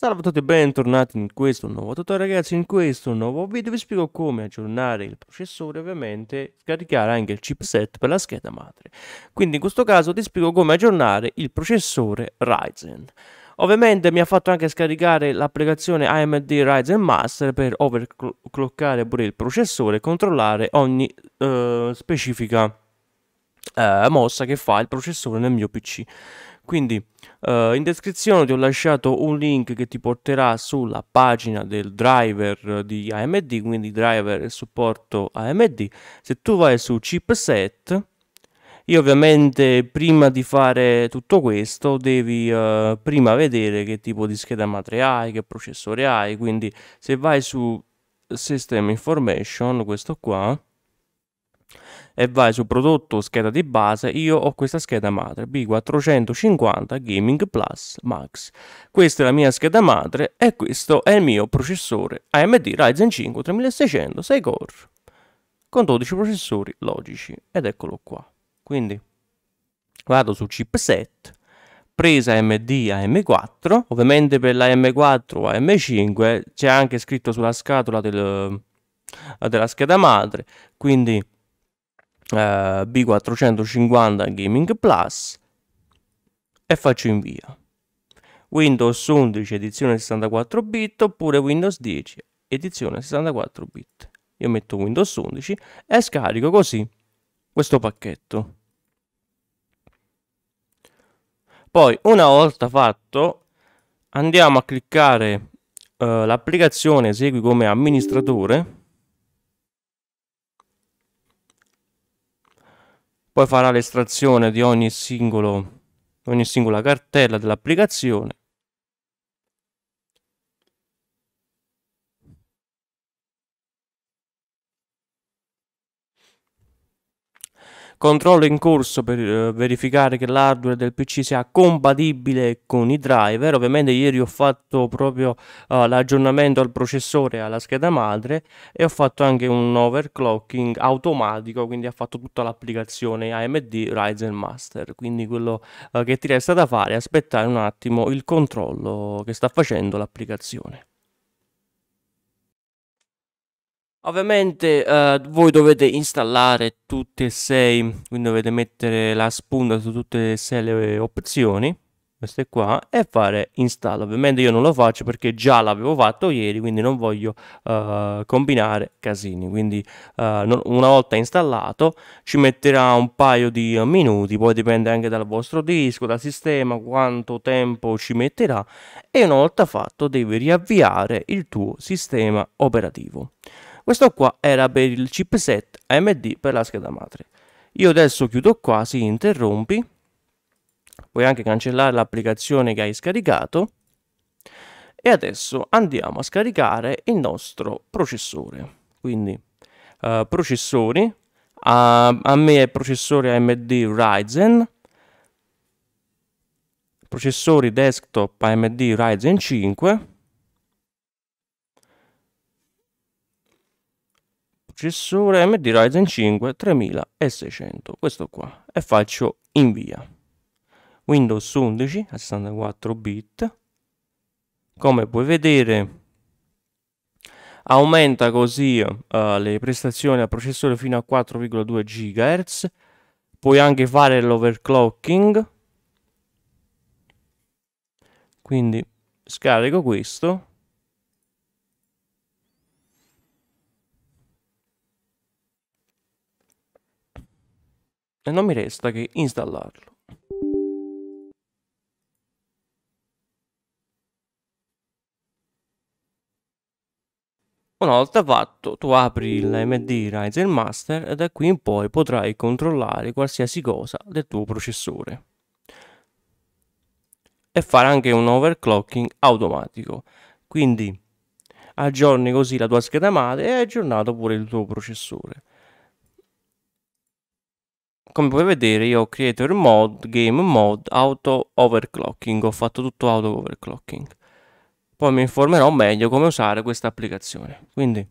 Salve a tutti e bentornati in questo nuovo tutorial ragazzi, in questo nuovo video vi spiego come aggiornare il processore ovviamente scaricare anche il chipset per la scheda madre. Quindi in questo caso ti spiego come aggiornare il processore Ryzen. Ovviamente mi ha fatto anche scaricare l'applicazione AMD Ryzen Master per overclockare pure il processore e controllare ogni eh, specifica eh, mossa che fa il processore nel mio PC. Quindi eh, in descrizione ti ho lasciato un link che ti porterà sulla pagina del driver di AMD, quindi driver e supporto AMD. Se tu vai su chipset, io ovviamente prima di fare tutto questo devi eh, prima vedere che tipo di scheda madre hai, che processore hai, quindi se vai su System Information, questo qua, e vai su prodotto scheda di base, io ho questa scheda madre B450 Gaming Plus Max. Questa è la mia scheda madre e questo è il mio processore AMD Ryzen 5 3600 6 core con 12 processori logici ed eccolo qua. Quindi vado su chipset presa AMD AM4, ovviamente per la m 4 o AM5 c'è anche scritto sulla scatola del, della scheda madre, quindi eh, B450 Gaming Plus e faccio invio. Windows 11 edizione 64 bit oppure Windows 10 edizione 64 bit. Io metto Windows 11 e scarico così questo pacchetto. Poi una volta fatto andiamo a cliccare eh, l'applicazione esegui come amministratore poi farà l'estrazione di ogni, singolo, ogni singola cartella dell'applicazione Controllo in corso per eh, verificare che l'hardware del PC sia compatibile con i driver. Ovviamente ieri ho fatto proprio eh, l'aggiornamento al processore e alla scheda madre e ho fatto anche un overclocking automatico, quindi ha fatto tutta l'applicazione AMD Ryzen Master. Quindi quello eh, che ti resta da fare è aspettare un attimo il controllo che sta facendo l'applicazione. Ovviamente eh, voi dovete installare tutte e sei, quindi dovete mettere la spunta su tutte e sei le opzioni, queste qua, e fare install. Ovviamente io non lo faccio perché già l'avevo fatto ieri, quindi non voglio eh, combinare casini. Quindi eh, non, una volta installato ci metterà un paio di minuti, poi dipende anche dal vostro disco, dal sistema, quanto tempo ci metterà. E una volta fatto devi riavviare il tuo sistema operativo. Questo qua era per il chipset AMD per la scheda madre. Io adesso chiudo qua, si interrompi, puoi anche cancellare l'applicazione che hai scaricato e adesso andiamo a scaricare il nostro processore. Quindi uh, processori, uh, a me è processore AMD Ryzen, processori desktop AMD Ryzen 5, successore AMD Ryzen 5 3600, questo qua, e faccio invia. Windows 11 a 64 bit. Come puoi vedere aumenta così uh, le prestazioni al processore fino a 4,2 GHz. Puoi anche fare l'overclocking. Quindi scarico questo e non mi resta che installarlo. Una volta fatto, tu apri il MD Ryzen Master e da qui in poi potrai controllare qualsiasi cosa del tuo processore e fare anche un overclocking automatico. Quindi aggiorni così la tua scheda madre e aggiornato pure il tuo processore come puoi vedere io ho creator mod, game mode, auto overclocking, ho fatto tutto auto overclocking. Poi mi informerò meglio come usare questa applicazione. Quindi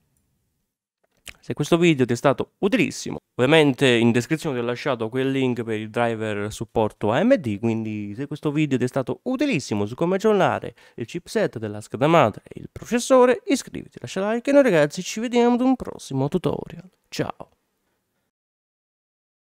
se questo video ti è stato utilissimo, ovviamente in descrizione ti ho lasciato quel link per il driver supporto AMD, quindi se questo video ti è stato utilissimo su come aggiornare il chipset della scheda madre e il processore, iscriviti, lascia like e noi ragazzi ci vediamo ad un prossimo tutorial. Ciao!